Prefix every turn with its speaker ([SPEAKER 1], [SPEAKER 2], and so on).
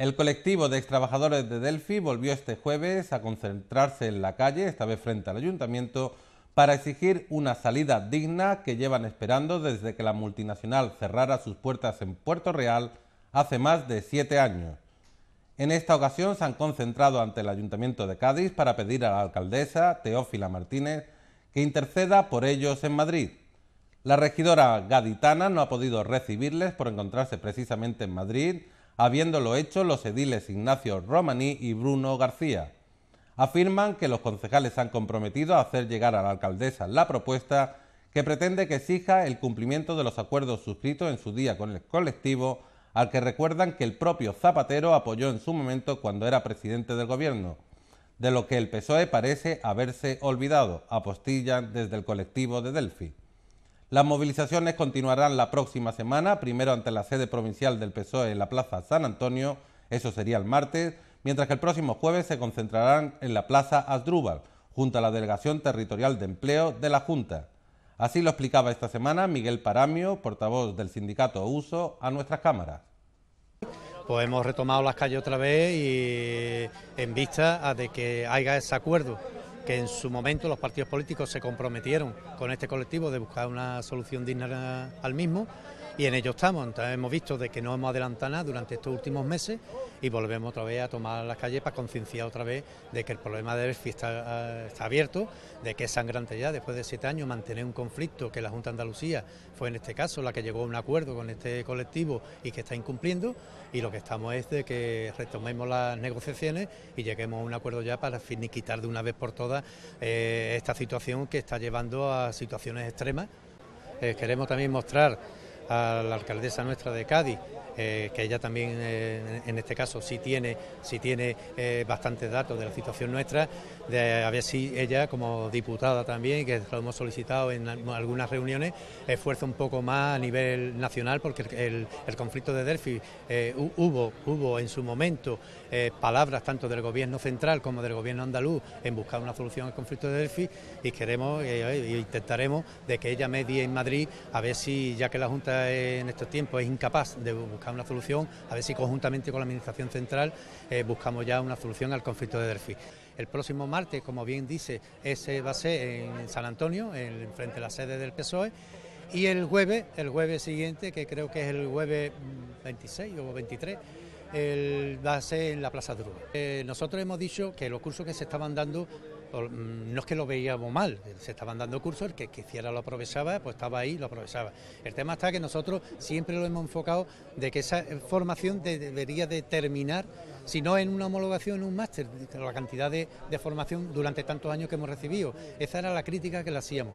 [SPEAKER 1] El colectivo de extrabajadores de Delfi volvió este jueves a concentrarse en la calle, esta vez frente al ayuntamiento, para exigir una salida digna que llevan esperando desde que la multinacional cerrara sus puertas en Puerto Real hace más de siete años. En esta ocasión se han concentrado ante el Ayuntamiento de Cádiz para pedir a la alcaldesa, Teófila Martínez, que interceda por ellos en Madrid. La regidora gaditana no ha podido recibirles por encontrarse precisamente en Madrid habiéndolo hecho los ediles Ignacio Romaní y Bruno García. Afirman que los concejales han comprometido a hacer llegar a la alcaldesa la propuesta que pretende que exija el cumplimiento de los acuerdos suscritos en su día con el colectivo, al que recuerdan que el propio Zapatero apoyó en su momento cuando era presidente del gobierno, de lo que el PSOE parece haberse olvidado, apostillan desde el colectivo de Delphi. Las movilizaciones continuarán la próxima semana, primero ante la sede provincial del PSOE en la Plaza San Antonio, eso sería el martes, mientras que el próximo jueves se concentrarán en la Plaza Asdrúbal, junto a la Delegación Territorial de Empleo de la Junta. Así lo explicaba esta semana Miguel Paramio, portavoz del sindicato Uso, a nuestras cámaras. Pues hemos
[SPEAKER 2] retomado las calles otra vez y en vista de que haya ese acuerdo que en su momento los partidos políticos se comprometieron con este colectivo de buscar una solución digna al mismo y en ello estamos. Entonces hemos visto de que no hemos adelantado nada durante estos últimos meses y volvemos otra vez a tomar las calles para concienciar otra vez de que el problema de Belfi eh, está, abierto, de que es sangrante ya, después de siete años, mantener un conflicto que la Junta de Andalucía fue en este caso la que llegó a un acuerdo con este colectivo y que está incumpliendo y lo que estamos es de que retomemos las negociaciones y lleguemos a un acuerdo ya para finiquitar de una vez por todas eh, esta situación que está llevando a situaciones extremas. Eh, queremos también mostrar a la alcaldesa nuestra de Cádiz, eh, que ella también eh, en este caso sí tiene, sí tiene eh, bastantes datos de la situación nuestra, a ver si ella como diputada también, que lo hemos solicitado en algunas reuniones, esfuerza un poco más a nivel nacional, porque el, conflicto de Delphi hubo, hubo en su momento palabras tanto del gobierno central como del gobierno andaluz en buscar una solución al conflicto de Delfi y queremos, intentaremos de que ella medie en Madrid a ver si ya que la Junta en estos tiempos es incapaz de buscar una solución, a ver si conjuntamente con la Administración Central eh, buscamos ya una solución al conflicto de Delfi. El próximo martes, como bien dice, ese va a ser en San Antonio, en, frente a la sede del PSOE. Y el jueves, el jueves siguiente, que creo que es el jueves 26 o 23, el, va a ser en la Plaza de eh, nosotros hemos dicho que los cursos que se estaban dando Mm, no es que lo veíamos mal, se estaban dando cursos, el que quisiera lo aprovechaba, pues estaba ahí lo aprovechaba. El tema está que nosotros siempre lo hemos enfocado de que esa eh, formación debería de terminar, si no en una homologación, en un máster, la cantidad de, de formación durante tantos años que hemos recibido. Esa era la crítica que le hacíamos.